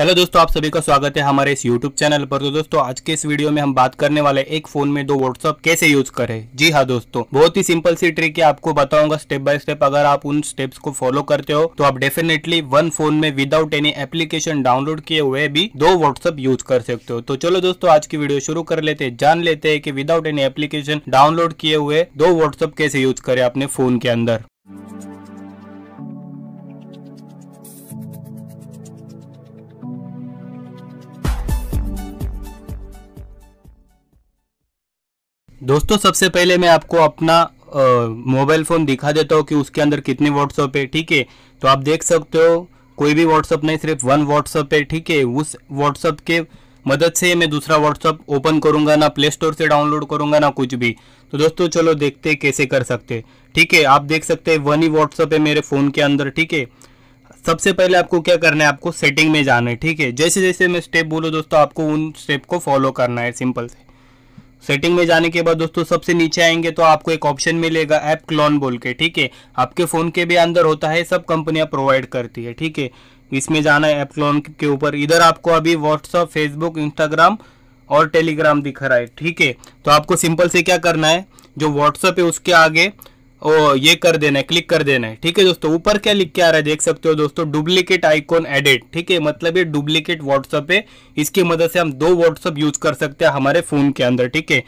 hello दोस्तों आप सभी का स्वागत है हमारे इस यूट्यूब चैनल पर तो दोस्तों आज के इस वीडियो में हम बात करने वाले एक फोन में दो व्हाट्सअप कैसे यूज करें जी हाँ दोस्तों बहुत ही सिंपल सी ट्रिक है आपको बताऊंगा स्टेप बाय स्टेप अगर आप उन स्टेप्स को फॉलो करते हो तो आप डेफिनेटली वन फोन में विदाउट एनी एप्लीकेशन डाउनलोड किए हुए भी दो व्हाट्सअप यूज कर सकते हो तो चलो दोस्तों आज की वीडियो शुरू कर लेते हैं जान लेते हैं की विदाउट एनी एप्लीकेशन डाउनलोड किए हुए दो व्हाट्सअप कैसे यूज करे अपने फोन के अंदर दोस्तों सबसे पहले मैं आपको अपना मोबाइल फ़ोन दिखा देता हूँ कि उसके अंदर कितने व्हाट्सअप है ठीक है तो आप देख सकते हो कोई भी व्हाट्सअप नहीं सिर्फ वन व्हाट्सअप है ठीक है उस व्हाट्सअप के मदद से मैं दूसरा व्हाट्सअप ओपन करूंगा ना प्ले स्टोर से डाउनलोड करूंगा ना कुछ भी तो दोस्तों चलो देखते कैसे कर सकते ठीक है आप देख सकते हैं वन ही व्हाट्सअप है मेरे फ़ोन के अंदर ठीक है सबसे पहले आपको क्या करना है आपको सेटिंग में जाना है ठीक है जैसे जैसे मैं स्टेप बोलूँ दोस्तों आपको उन स्टेप को फॉलो करना है सिंपल से सेटिंग में जाने के बाद दोस्तों सबसे नीचे आएंगे तो आपको एक ऑप्शन मिलेगा ऐप क्लोन बोल के ठीक है आपके फ़ोन के भी अंदर होता है सब कंपनियां प्रोवाइड करती है ठीक है इसमें जाना है ऐप क्लोन के ऊपर इधर आपको अभी व्हाट्सअप फेसबुक इंस्टाग्राम और टेलीग्राम दिख रहा है ठीक है तो आपको सिंपल से क्या करना है जो व्हाट्सअप है उसके आगे ओ ये कर देना है क्लिक कर देना है ठीक है दोस्तों ऊपर क्या लिख के आ रहा है देख सकते हो दोस्तों डुप्लीकेट आइकॉन एडिट ठीक है मतलब ये डुप्लीकेट व्हाट्सअप है इसकी मदद से हम दो व्हाट्सअप यूज कर सकते हैं हमारे फोन के अंदर ठीक है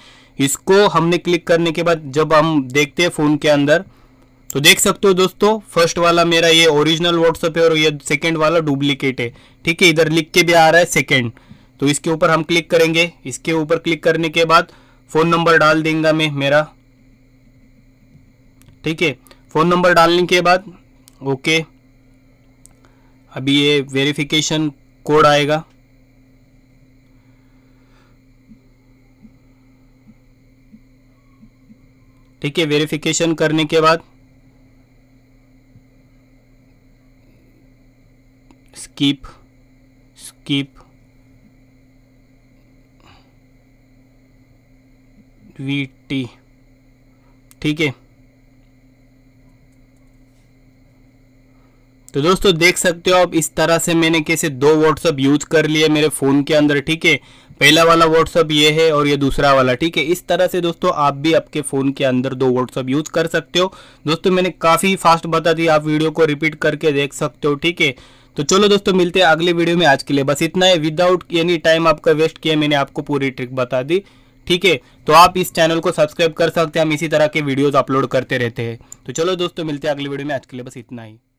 इसको हमने क्लिक करने के बाद जब हम देखते हैं फोन के अंदर तो देख सकते हो दोस्तों फर्स्ट वाला मेरा ये ओरिजिनल व्हाट्सअप है और ये सेकेंड वाला डुप्लीकेट है ठीक है इधर लिख के भी आ रहा है सेकेंड तो इसके ऊपर हम क्लिक करेंगे इसके ऊपर क्लिक करने के बाद फ़ोन नंबर डाल देंगे मैं मेरा ठीक है फ़ोन नंबर डालने के बाद ओके अभी ये वेरिफिकेशन कोड आएगा ठीक है वेरिफिकेशन करने के बाद स्कीप स्कीप वी टी ठीक है तो दोस्तों देख सकते हो आप इस तरह से मैंने कैसे दो व्हाट्सअप यूज कर लिए मेरे फ़ोन के अंदर ठीक है पहला वाला व्हाट्सअप ये है और ये दूसरा वाला ठीक है इस तरह से दोस्तों आप भी आपके फ़ोन के अंदर दो व्हाट्सअप यूज कर सकते हो दोस्तों मैंने काफ़ी फास्ट बता दी आप वीडियो को रिपीट करके देख सकते हो ठीक है तो चलो दोस्तों मिलते हैं अगले वीडियो में आज के लिए बस इतना है विदाउट एनी टाइम आपका वेस्ट किया मैंने आपको पूरी ट्रिक बता दी ठीक है तो आप इस चैनल को सब्सक्राइब कर सकते हैं हम इसी तरह के वीडियोज़ अपलोड करते रहते हैं तो चलो दोस्तों मिलते हैं अगले वीडियो में आज के लिए बस इतना ही